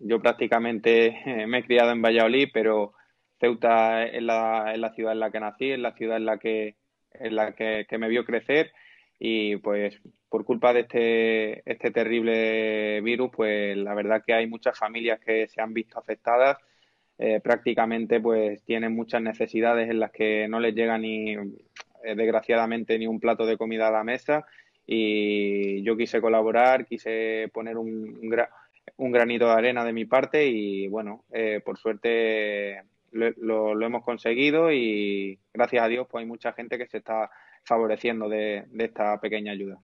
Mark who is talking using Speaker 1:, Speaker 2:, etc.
Speaker 1: Yo prácticamente eh, me he criado en Valladolid, pero Ceuta es la, ciudad en la que nací, es la ciudad en la que, la que, me vio crecer y pues por culpa de este, este, terrible virus, pues la verdad que hay muchas familias que se han visto afectadas. Eh, prácticamente pues tienen muchas necesidades en las que no les llega ni eh, desgraciadamente ni un plato de comida a la mesa y yo quise colaborar, quise poner un, un, un granito de arena de mi parte y bueno, eh, por suerte lo, hemos conseguido y gracias a Dios pues hay mucha gente que se está favoreciendo de
Speaker 2: esta pequeña ayuda.